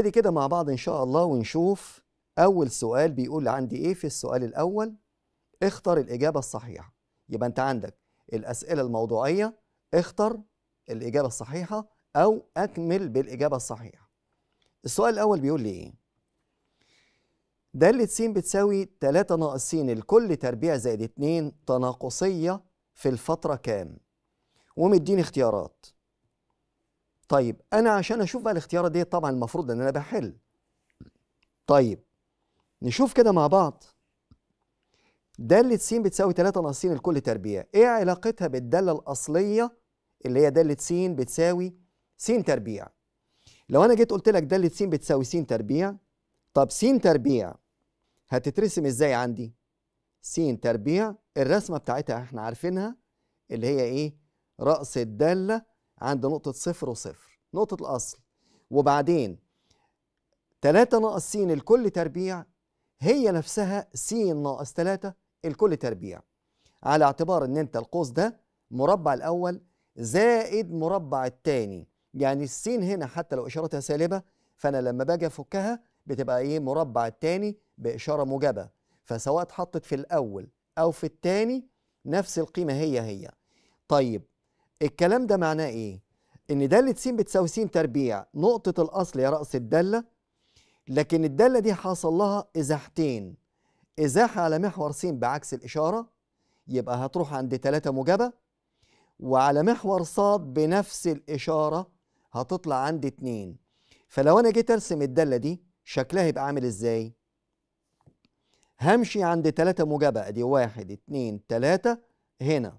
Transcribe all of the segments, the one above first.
نبتدي كده مع بعض إن شاء الله ونشوف أول سؤال بيقول عندي إيه في السؤال الأول اختر الإجابة الصحيحة يبقى أنت عندك الأسئلة الموضوعية اختر الإجابة الصحيحة أو أكمل بالإجابة الصحيحة السؤال الأول بيقول لي إيه دالة س بتساوي 3 ناقص س لكل تربيع زائد 2 تناقصية في الفترة كام؟ ومديني اختيارات طيب انا عشان اشوف بقى الاختيارات دي طبعا المفروض ان انا بحل طيب نشوف كده مع بعض دالة س بتساوي 3 ناقصين لكل تربيع ايه علاقتها بالدالة الأصلية اللي هي دالة س بتساوي س تربيع لو أنا جيت قلت لك دالة س بتساوي س تربيع طب س تربيع هتترسم ازاي عندي س تربيع الرسمة بتاعتها احنا عارفينها اللي هي ايه رأس الدالة عند نقطة صفر وصفر نقطة الأصل وبعدين 3 ناقص س الكل تربيع هي نفسها س ناقص 3 الكل تربيع على اعتبار ان انت القوس ده مربع الاول زائد مربع الثاني يعني السين هنا حتى لو اشارتها سالبه فانا لما باجي افكها بتبقى ايه مربع الثاني باشاره موجبه فسواء اتحطت في الاول او في الثاني نفس القيمه هي هي طيب الكلام ده معناه ايه ان داله س بتساوي س تربيع نقطه الاصل يا راس الداله لكن الداله دي حاصل لها ازاحتين ازاحه على محور س بعكس الاشاره يبقى هتروح عند ثلاثة موجبه وعلى محور ص بنفس الاشاره هتطلع عند اتنين فلو انا جيت ارسم الداله دي شكلها يبقى عامل ازاي همشي عند ثلاثة موجبه ادي واحد اتنين تلاتة هنا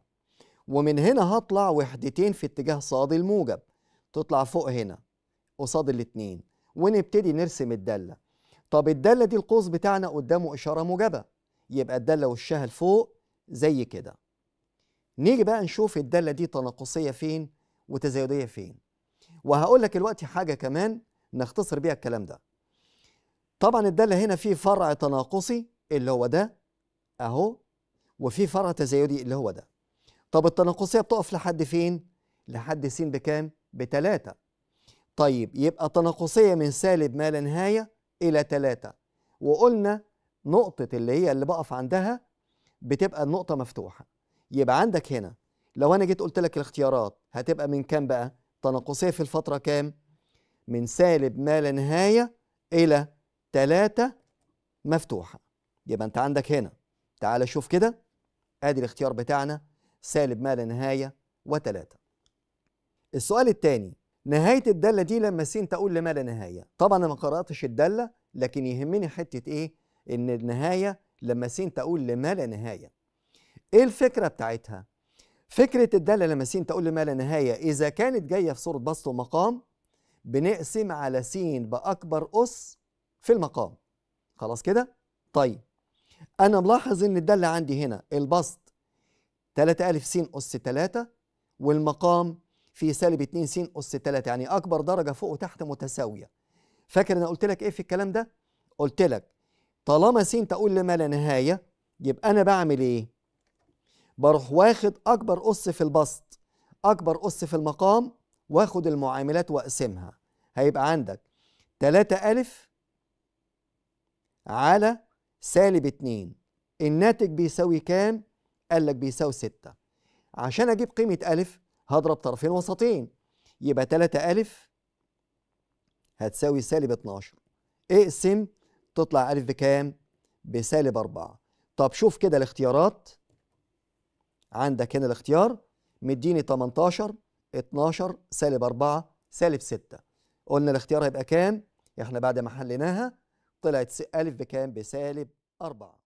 ومن هنا هطلع وحدتين في اتجاه صاد الموجب تطلع فوق هنا قصاد الاتنين ونبتدي نرسم الدالة طب الدالة دي القوس بتاعنا قدامه إشارة موجبة يبقى الدالة وشها لفوق زي كده نيجي بقى نشوف الدالة دي تناقصية فين وتزايدية فين وهقول لك الوقت حاجة كمان نختصر بيها الكلام ده طبعا الدالة هنا في فرع تناقصي اللي هو ده أهو وفي فرع تزايدي اللي هو ده طب التناقصية بتقف لحد فين؟ لحد س بكام؟ بتلاتة طيب يبقى تناقصية من سالب ما لا نهاية إلى تلاتة وقلنا نقطة اللي هي اللي بقف عندها بتبقى النقطة مفتوحة يبقى عندك هنا لو أنا جيت قلت لك الاختيارات هتبقى من كام بقى؟ تناقصية في الفترة كام؟ من سالب ما لا نهاية إلى تلاتة مفتوحة يبقى أنت عندك هنا تعال شوف كده ادي الاختيار بتاعنا سالب ما لا نهاية وتلاتة السؤال الثاني نهاية الدالة دي لما س تقول لما لا نهاية طبعا أنا ما قرأتش الدالة لكن يهمني حتة إيه إن النهاية لما س تقول لما لا نهاية إيه الفكرة بتاعتها فكرة الدالة لما س تقول لما لا نهاية إذا كانت جاية في صورة بسط ومقام بنقسم على س بأكبر أس في المقام خلاص كده طيب أنا ملاحظ إن الدالة عندي هنا البسط 3 س أس 3 والمقام في سالب 2 س أس 3 يعني أكبر درجة فوق وتحت متساوية فاكر أنا قلت لك إيه في الكلام ده؟ قلت لك طالما س تقول لما لا نهاية يبقى أنا بعمل إيه؟ بروح واخد أكبر أس في البسط أكبر أس في المقام واخد المعاملات وأقسمها هيبقى عندك 3 ألف على سالب 2 الناتج بيساوي كام؟ قال لك بيساوي 6 عشان اجيب قيمه الف هضرب طرفين وسطين يبقى 3 الف هتساوي سالب 12 اقسم تطلع الف بكام؟ بسالب 4 طب شوف كده الاختيارات عندك هنا الاختيار مديني 18 12 سالب 4 سالب 6 قلنا الاختيار هيبقى كام؟ احنا بعد ما حليناها طلعت أ بكام؟ بسالب 4